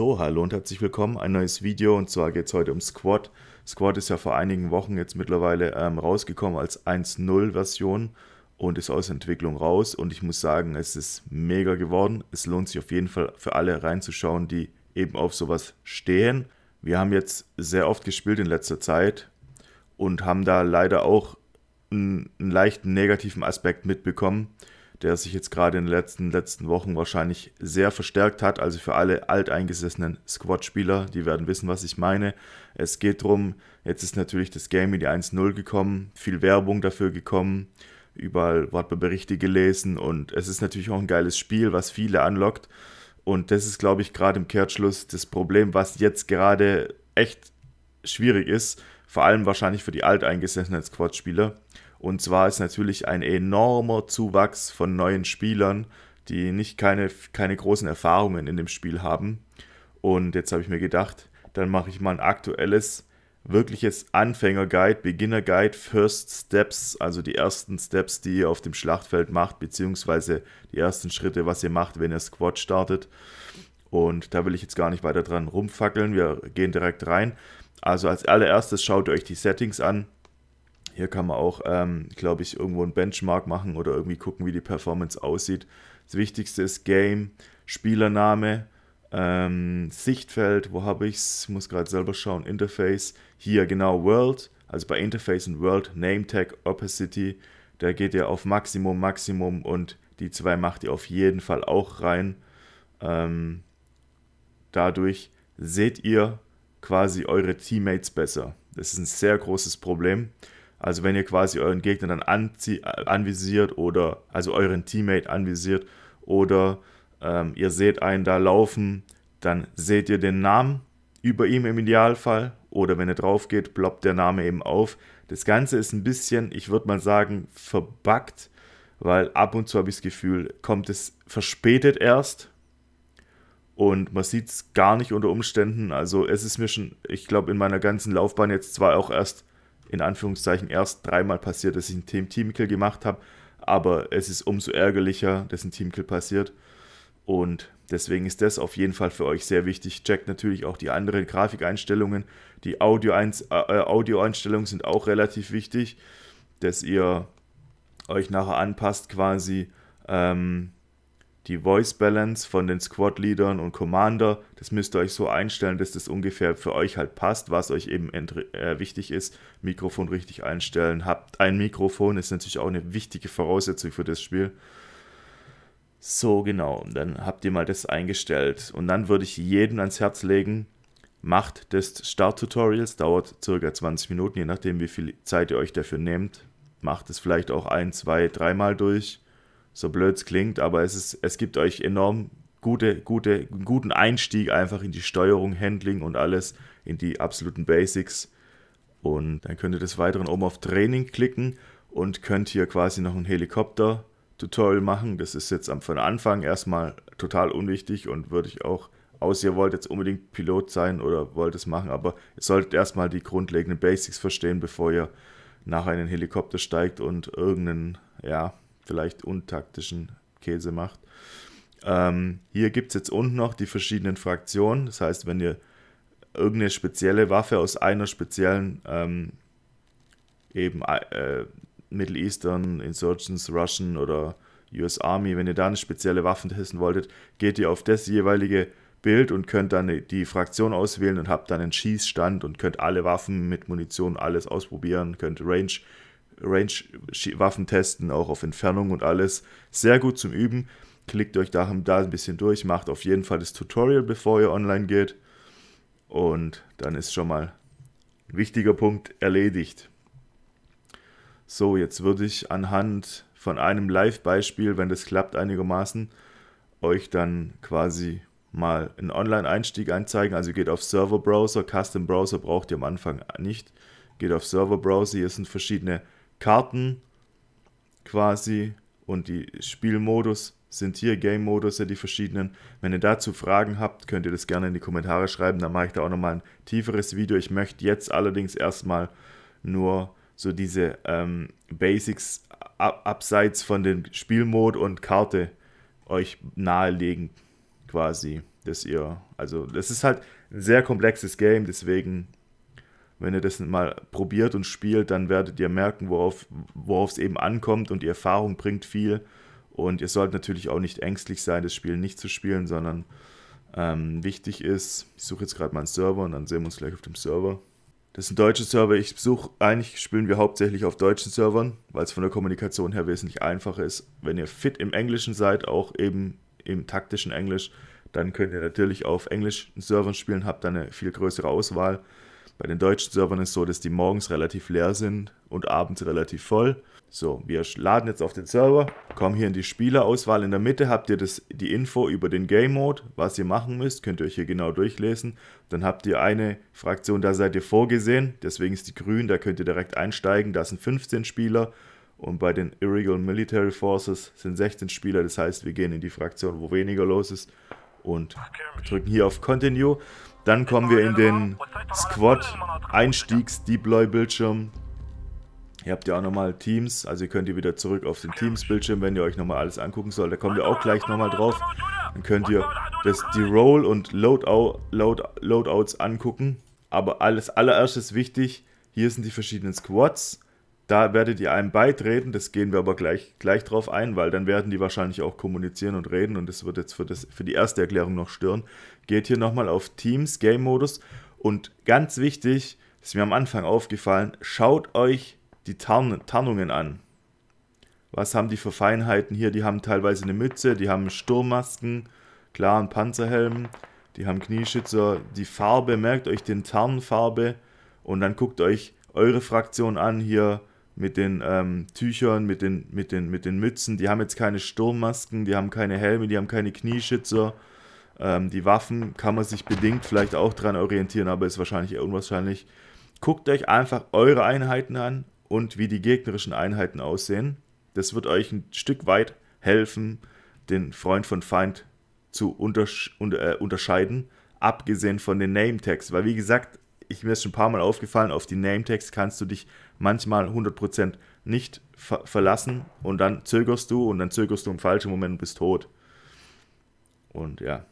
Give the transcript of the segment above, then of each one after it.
So, hallo und herzlich willkommen, ein neues Video und zwar geht es heute um Squad. Squad ist ja vor einigen Wochen jetzt mittlerweile ähm, rausgekommen als 1.0 Version und ist aus Entwicklung raus und ich muss sagen, es ist mega geworden. Es lohnt sich auf jeden Fall für alle reinzuschauen, die eben auf sowas stehen. Wir haben jetzt sehr oft gespielt in letzter Zeit und haben da leider auch einen, einen leichten negativen Aspekt mitbekommen der sich jetzt gerade in den letzten, letzten Wochen wahrscheinlich sehr verstärkt hat. Also für alle alteingesessenen Squad-Spieler, die werden wissen, was ich meine. Es geht darum, jetzt ist natürlich das Game in die 1-0 gekommen, viel Werbung dafür gekommen, überall Wortberichte gelesen und es ist natürlich auch ein geiles Spiel, was viele anlockt. Und das ist, glaube ich, gerade im Kehrtschluss das Problem, was jetzt gerade echt schwierig ist, vor allem wahrscheinlich für die alteingesessenen Squad-Spieler und zwar ist natürlich ein enormer Zuwachs von neuen Spielern, die nicht keine, keine großen Erfahrungen in dem Spiel haben. Und jetzt habe ich mir gedacht, dann mache ich mal ein aktuelles, wirkliches Anfänger-Guide, Beginner-Guide, First Steps, also die ersten Steps, die ihr auf dem Schlachtfeld macht, beziehungsweise die ersten Schritte, was ihr macht, wenn ihr Squad startet. Und da will ich jetzt gar nicht weiter dran rumfackeln, wir gehen direkt rein. Also als allererstes schaut ihr euch die Settings an hier kann man auch, ähm, glaube ich, irgendwo einen Benchmark machen oder irgendwie gucken, wie die Performance aussieht. Das Wichtigste ist Game, Spielername, ähm, Sichtfeld, wo habe ich es? Ich Muss gerade selber schauen. Interface, hier genau World, also bei Interface und World, Name Tag, Opacity, da geht ihr auf Maximum, Maximum und die zwei macht ihr auf jeden Fall auch rein. Ähm, dadurch seht ihr quasi eure Teammates besser. Das ist ein sehr großes Problem. Also wenn ihr quasi euren Gegner dann anzie äh, anvisiert oder also euren Teammate anvisiert oder ähm, ihr seht einen da laufen, dann seht ihr den Namen über ihm im Idealfall oder wenn ihr drauf geht, ploppt der Name eben auf. Das Ganze ist ein bisschen, ich würde mal sagen, verbuggt, weil ab und zu habe ich das Gefühl, kommt es verspätet erst und man sieht es gar nicht unter Umständen. Also es ist mir schon, ich glaube, in meiner ganzen Laufbahn jetzt zwar auch erst in Anführungszeichen erst dreimal passiert, dass ich einen Team Teamkill gemacht habe. Aber es ist umso ärgerlicher, dass ein Teamkill passiert. Und deswegen ist das auf jeden Fall für euch sehr wichtig. Checkt natürlich auch die anderen Grafikeinstellungen. Die äh, äh, Audioeinstellungen äh, Audio sind auch relativ wichtig, dass ihr euch nachher anpasst quasi. Ähm, die Voice Balance von den Squad Leadern und Commander, das müsst ihr euch so einstellen, dass das ungefähr für euch halt passt, was euch eben äh, wichtig ist. Mikrofon richtig einstellen. Habt ein Mikrofon, ist natürlich auch eine wichtige Voraussetzung für das Spiel. So genau, dann habt ihr mal das eingestellt. Und dann würde ich jedem ans Herz legen, macht das Start-Tutorials, dauert circa 20 Minuten, je nachdem wie viel Zeit ihr euch dafür nehmt. Macht es vielleicht auch ein, zwei, dreimal durch so blöd es klingt, aber es, ist, es gibt euch enorm gute, gute, guten Einstieg einfach in die Steuerung, Handling und alles, in die absoluten Basics. Und dann könnt ihr des Weiteren oben auf Training klicken und könnt hier quasi noch ein Helikopter-Tutorial machen. Das ist jetzt von Anfang erstmal total unwichtig und würde ich auch, aus ihr wollt jetzt unbedingt Pilot sein oder wollt es machen, aber ihr solltet erstmal die grundlegenden Basics verstehen, bevor ihr nach einem Helikopter steigt und irgendeinen, ja, vielleicht untaktischen Käse macht. Ähm, hier gibt es jetzt unten noch die verschiedenen Fraktionen. Das heißt, wenn ihr irgendeine spezielle Waffe aus einer speziellen ähm, eben äh, Middle Eastern, Insurgents, Russian oder US Army, wenn ihr da eine spezielle Waffe testen wolltet, geht ihr auf das jeweilige Bild und könnt dann die Fraktion auswählen und habt dann einen Schießstand und könnt alle Waffen mit Munition alles ausprobieren, könnt Range Range-Waffen testen, auch auf Entfernung und alles. Sehr gut zum Üben. Klickt euch da, da ein bisschen durch, macht auf jeden Fall das Tutorial, bevor ihr online geht. Und dann ist schon mal ein wichtiger Punkt erledigt. So, jetzt würde ich anhand von einem Live-Beispiel, wenn das klappt einigermaßen, euch dann quasi mal einen Online-Einstieg anzeigen. Also geht auf Server-Browser, Custom-Browser braucht ihr am Anfang nicht. Geht auf Server-Browser, hier sind verschiedene Karten quasi und die Spielmodus sind hier Game-Modus, ja die verschiedenen. Wenn ihr dazu Fragen habt, könnt ihr das gerne in die Kommentare schreiben, dann mache ich da auch nochmal ein tieferes Video. Ich möchte jetzt allerdings erstmal nur so diese ähm, Basics ab abseits von dem Spielmod und Karte euch nahelegen quasi, dass ihr, also das ist halt ein sehr komplexes Game, deswegen wenn ihr das mal probiert und spielt, dann werdet ihr merken, worauf es eben ankommt und die Erfahrung bringt viel. Und ihr sollt natürlich auch nicht ängstlich sein, das Spiel nicht zu spielen, sondern ähm, wichtig ist, ich suche jetzt gerade mal einen Server und dann sehen wir uns gleich auf dem Server. Das ist ein deutscher Server. Ich suche, eigentlich spielen wir hauptsächlich auf deutschen Servern, weil es von der Kommunikation her wesentlich einfacher ist. Wenn ihr fit im Englischen seid, auch eben im taktischen Englisch, dann könnt ihr natürlich auf englischen Servern spielen, habt dann eine viel größere Auswahl. Bei den deutschen Servern ist es so, dass die morgens relativ leer sind und abends relativ voll. So, wir laden jetzt auf den Server, kommen hier in die Spielerauswahl. In der Mitte habt ihr das, die Info über den Game Mode, was ihr machen müsst, könnt ihr euch hier genau durchlesen. Dann habt ihr eine Fraktion, da seid ihr vorgesehen, deswegen ist die grün, da könnt ihr direkt einsteigen, da sind 15 Spieler. Und bei den Irregular Military Forces sind 16 Spieler, das heißt, wir gehen in die Fraktion, wo weniger los ist und drücken hier auf Continue. Dann kommen wir in den Squad Einstiegs Deploy Bildschirm. Hier habt ihr auch nochmal Teams, also könnt ihr wieder zurück auf den Teams-Bildschirm, wenn ihr euch nochmal alles angucken sollt. Da kommen wir auch gleich nochmal drauf. Dann könnt ihr das Roll und Loadout, Load, Loadouts angucken. Aber alles allererstes wichtig, hier sind die verschiedenen Squads. Da werdet ihr einem beitreten, das gehen wir aber gleich, gleich drauf ein, weil dann werden die wahrscheinlich auch kommunizieren und reden und das wird jetzt für, das, für die erste Erklärung noch stören. Geht hier nochmal auf Teams, Game Modus und ganz wichtig, ist mir am Anfang aufgefallen, schaut euch die Tarn Tarnungen an. Was haben die für Feinheiten hier? Die haben teilweise eine Mütze, die haben Sturmmasken, klaren einen Panzerhelm, die haben Knieschützer, die Farbe, merkt euch den Tarnfarbe und dann guckt euch eure Fraktion an hier, mit den ähm, Tüchern, mit den, mit, den, mit den Mützen. Die haben jetzt keine Sturmmasken, die haben keine Helme, die haben keine Knieschützer. Ähm, die Waffen kann man sich bedingt vielleicht auch dran orientieren, aber ist wahrscheinlich eher unwahrscheinlich. Guckt euch einfach eure Einheiten an und wie die gegnerischen Einheiten aussehen. Das wird euch ein Stück weit helfen, den Freund von Feind zu untersch und, äh, unterscheiden, abgesehen von den Name-Tags. Weil wie gesagt, ich mir ist schon ein paar Mal aufgefallen, auf die Name-Tags kannst du dich manchmal 100% nicht ver verlassen und dann zögerst du und dann zögerst du im falschen Moment und bist tot. Und ja.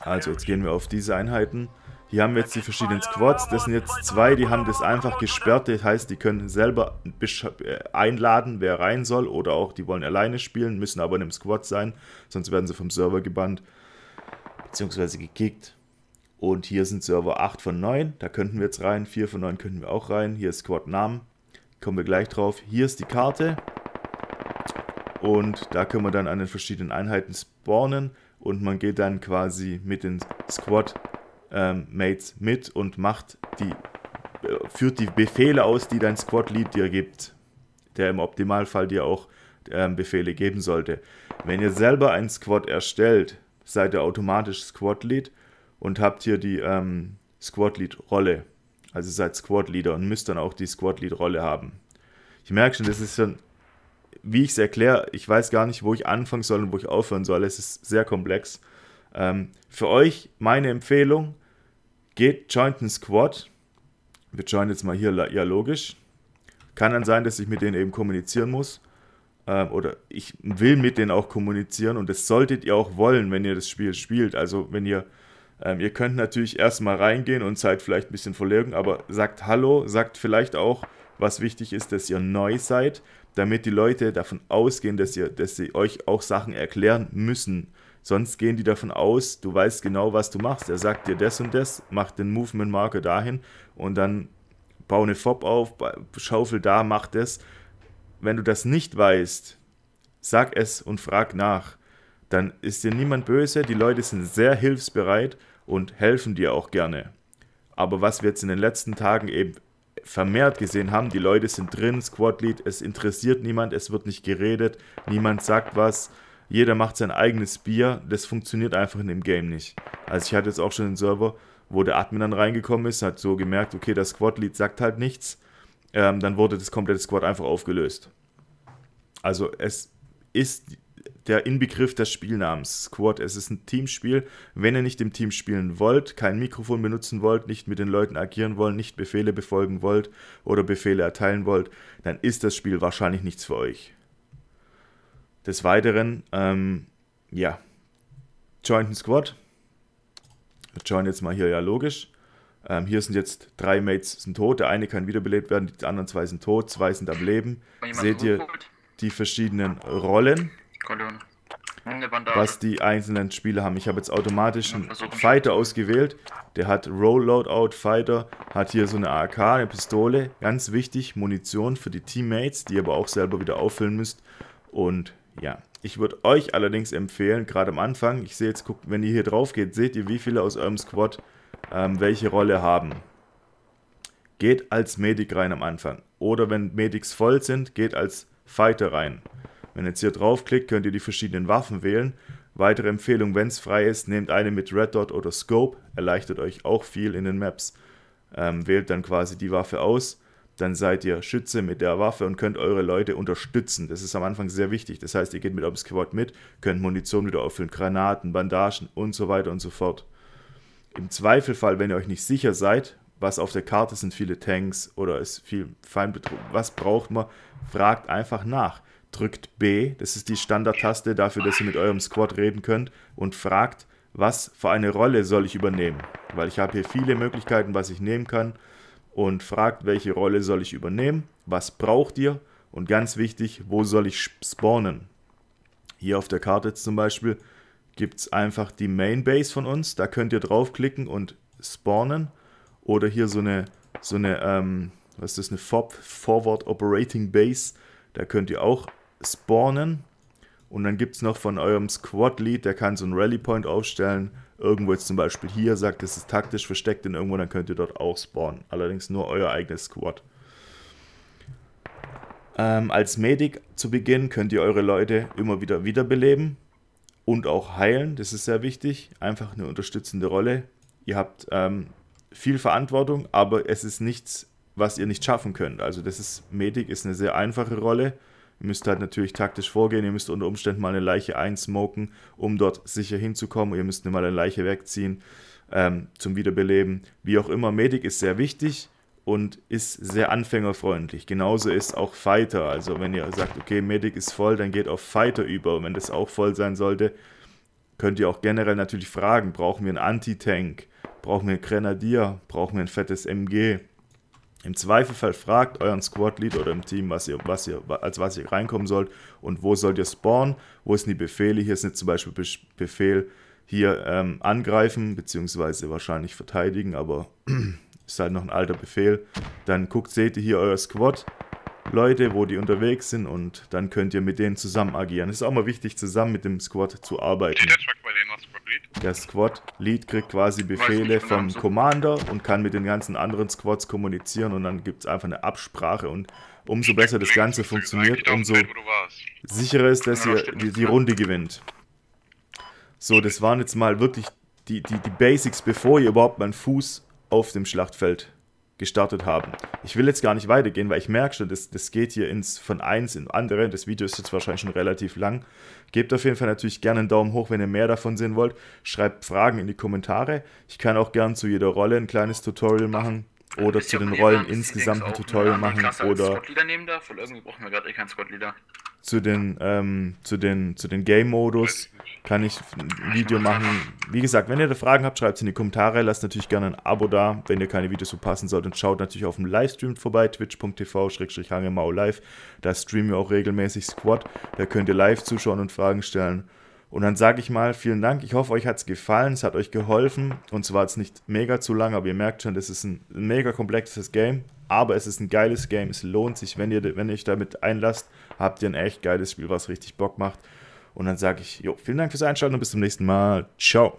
Also, jetzt gehen wir auf diese Einheiten. Hier haben wir jetzt die verschiedenen Squads. Das sind jetzt zwei, die haben das einfach gesperrt. Das heißt, die können selber äh, einladen, wer rein soll. Oder auch, die wollen alleine spielen, müssen aber in einem Squad sein. Sonst werden sie vom Server gebannt. Beziehungsweise gekickt. Und hier sind Server 8 von 9, da könnten wir jetzt rein, 4 von 9 könnten wir auch rein. Hier ist Squad Namen, kommen wir gleich drauf. Hier ist die Karte und da können wir dann an den verschiedenen Einheiten spawnen und man geht dann quasi mit den Squad ähm, Mates mit und macht die äh, führt die Befehle aus, die dein Squad Lead dir gibt, der im Optimalfall dir auch äh, Befehle geben sollte. Wenn ihr selber einen Squad erstellt, seid ihr automatisch Squad Lead und habt hier die ähm, Squad-Lead-Rolle. Also seid Squad-Leader und müsst dann auch die Squad-Lead-Rolle haben. Ich merke schon, das ist schon, wie ich es erkläre, ich weiß gar nicht, wo ich anfangen soll und wo ich aufhören soll. Es ist sehr komplex. Ähm, für euch meine Empfehlung, geht, joint einen Squad. Wir joinen jetzt mal hier ja logisch. Kann dann sein, dass ich mit denen eben kommunizieren muss. Ähm, oder ich will mit denen auch kommunizieren und das solltet ihr auch wollen, wenn ihr das Spiel spielt. Also wenn ihr ähm, ihr könnt natürlich erstmal reingehen und seid vielleicht ein bisschen verlegen, aber sagt Hallo, sagt vielleicht auch, was wichtig ist, dass ihr neu seid, damit die Leute davon ausgehen, dass, ihr, dass sie euch auch Sachen erklären müssen. Sonst gehen die davon aus, du weißt genau, was du machst. Er sagt dir das und das, mach den Movement-Marker dahin und dann bau eine Fob auf, schaufel da, mach das. Wenn du das nicht weißt, sag es und frag nach. Dann ist dir niemand böse, die Leute sind sehr hilfsbereit und helfen dir auch gerne. Aber was wir jetzt in den letzten Tagen eben vermehrt gesehen haben, die Leute sind drin, Squad-Lead, es interessiert niemand, es wird nicht geredet, niemand sagt was, jeder macht sein eigenes Bier, das funktioniert einfach in dem Game nicht. Also ich hatte jetzt auch schon einen Server, wo der Admin dann reingekommen ist, hat so gemerkt, okay, das Squad-Lead sagt halt nichts, ähm, dann wurde das komplette Squad einfach aufgelöst. Also es ist der Inbegriff des Spielnamens. Squad, es ist ein Teamspiel. Wenn ihr nicht im Team spielen wollt, kein Mikrofon benutzen wollt, nicht mit den Leuten agieren wollt, nicht Befehle befolgen wollt oder Befehle erteilen wollt, dann ist das Spiel wahrscheinlich nichts für euch. Des Weiteren, ähm, ja, joint ein Squad. Wir joinen jetzt mal hier, ja logisch. Ähm, hier sind jetzt drei Mates sind tot, der eine kann wiederbelebt werden, die anderen zwei sind tot, zwei sind am Leben. Seht ihr die verschiedenen Rollen was die einzelnen Spieler haben. Ich habe jetzt automatisch einen Fighter ausgewählt. Der hat Roll Loadout Fighter, hat hier so eine AK, eine Pistole. Ganz wichtig, Munition für die Teammates, die ihr aber auch selber wieder auffüllen müsst. Und ja, ich würde euch allerdings empfehlen, gerade am Anfang, ich sehe jetzt, guckt, wenn ihr hier drauf geht, seht ihr, wie viele aus eurem Squad ähm, welche Rolle haben. Geht als Medic rein am Anfang. Oder wenn Medics voll sind, geht als Fighter rein. Wenn ihr jetzt hier draufklickt, könnt ihr die verschiedenen Waffen wählen. Weitere Empfehlung, wenn es frei ist, nehmt eine mit Red Dot oder Scope, erleichtert euch auch viel in den Maps. Ähm, wählt dann quasi die Waffe aus, dann seid ihr Schütze mit der Waffe und könnt eure Leute unterstützen. Das ist am Anfang sehr wichtig. Das heißt, ihr geht mit eurem Squad mit, könnt Munition wieder auffüllen, Granaten, Bandagen und so weiter und so fort. Im Zweifelfall, wenn ihr euch nicht sicher seid, was auf der Karte sind viele Tanks oder ist viel Feinbetrug, was braucht man, fragt einfach nach drückt B, das ist die Standardtaste dafür, dass ihr mit eurem Squad reden könnt und fragt, was für eine Rolle soll ich übernehmen? Weil ich habe hier viele Möglichkeiten, was ich nehmen kann und fragt, welche Rolle soll ich übernehmen, was braucht ihr und ganz wichtig, wo soll ich spawnen? Hier auf der Karte jetzt zum Beispiel gibt es einfach die Main Base von uns, da könnt ihr draufklicken und spawnen oder hier so eine, so eine ähm, was ist das, eine FOB, Forward Operating Base, da könnt ihr auch spawnen. Und dann gibt es noch von eurem Squad-Lead, der kann so einen Rally-Point aufstellen. Irgendwo jetzt zum Beispiel hier sagt, es ist taktisch versteckt in irgendwo, dann könnt ihr dort auch spawnen. Allerdings nur euer eigenes Squad. Ähm, als Medic zu Beginn könnt ihr eure Leute immer wieder wiederbeleben und auch heilen. Das ist sehr wichtig. Einfach eine unterstützende Rolle. Ihr habt ähm, viel Verantwortung, aber es ist nichts, was ihr nicht schaffen könnt. Also das ist Medic ist eine sehr einfache Rolle Ihr müsst halt natürlich taktisch vorgehen. Ihr müsst unter Umständen mal eine Leiche einsmoken, um dort sicher hinzukommen. Ihr müsst mal eine Leiche wegziehen ähm, zum Wiederbeleben. Wie auch immer, Medic ist sehr wichtig und ist sehr anfängerfreundlich. Genauso ist auch Fighter. Also wenn ihr sagt, okay, Medic ist voll, dann geht auf Fighter über. Und wenn das auch voll sein sollte, könnt ihr auch generell natürlich fragen, brauchen wir einen Anti-Tank? Brauchen wir einen Grenadier? Brauchen wir ein fettes MG? Im Zweifelfall fragt euren Squad-Lead oder im Team, was ihr, was ihr, als was ihr reinkommen sollt und wo sollt ihr spawnen, wo sind die Befehle. Hier ist jetzt zum Beispiel Be Befehl hier ähm, angreifen, beziehungsweise wahrscheinlich verteidigen, aber ist halt noch ein alter Befehl. Dann guckt, seht ihr hier euer Squad, Leute, wo die unterwegs sind und dann könnt ihr mit denen zusammen agieren. Das ist auch mal wichtig, zusammen mit dem Squad zu arbeiten. Der Squad-Lead kriegt quasi Befehle vom Commander und kann mit den ganzen anderen Squads kommunizieren und dann gibt es einfach eine Absprache und umso besser das Ganze funktioniert, umso sicherer ist, dass ihr die, die Runde gewinnt. So, das waren jetzt mal wirklich die, die, die Basics, bevor ihr überhaupt mal einen Fuß auf dem Schlachtfeld gestartet haben. Ich will jetzt gar nicht weitergehen, weil ich merke schon, das, das geht hier ins von eins in andere. Das Video ist jetzt wahrscheinlich schon relativ lang. Gebt auf jeden Fall natürlich gerne einen Daumen hoch, wenn ihr mehr davon sehen wollt. Schreibt Fragen in die Kommentare. Ich kann auch gerne zu jeder Rolle ein kleines Tutorial machen oder zu den Rollen insgesamt ein Tutorial machen oder eh zu den ähm, zu den zu den Game Modus kann ich ein Video machen. Wie gesagt, wenn ihr da Fragen habt, schreibt es in die Kommentare. Lasst natürlich gerne ein Abo da, wenn ihr keine Videos verpassen sollt. Und schaut natürlich auf dem Livestream vorbei, twitch.tv-hangemau live. Da streamen wir auch regelmäßig Squad. Da könnt ihr live zuschauen und Fragen stellen. Und dann sage ich mal, vielen Dank. Ich hoffe, euch hat es gefallen, es hat euch geholfen. Und zwar jetzt nicht mega zu lang, aber ihr merkt schon, das ist ein mega komplexes Game. Aber es ist ein geiles Game, es lohnt sich. Wenn ihr, wenn ihr euch damit einlasst, habt ihr ein echt geiles Spiel, was richtig Bock macht. Und dann sage ich, jo, vielen Dank fürs Einschalten und bis zum nächsten Mal. Ciao.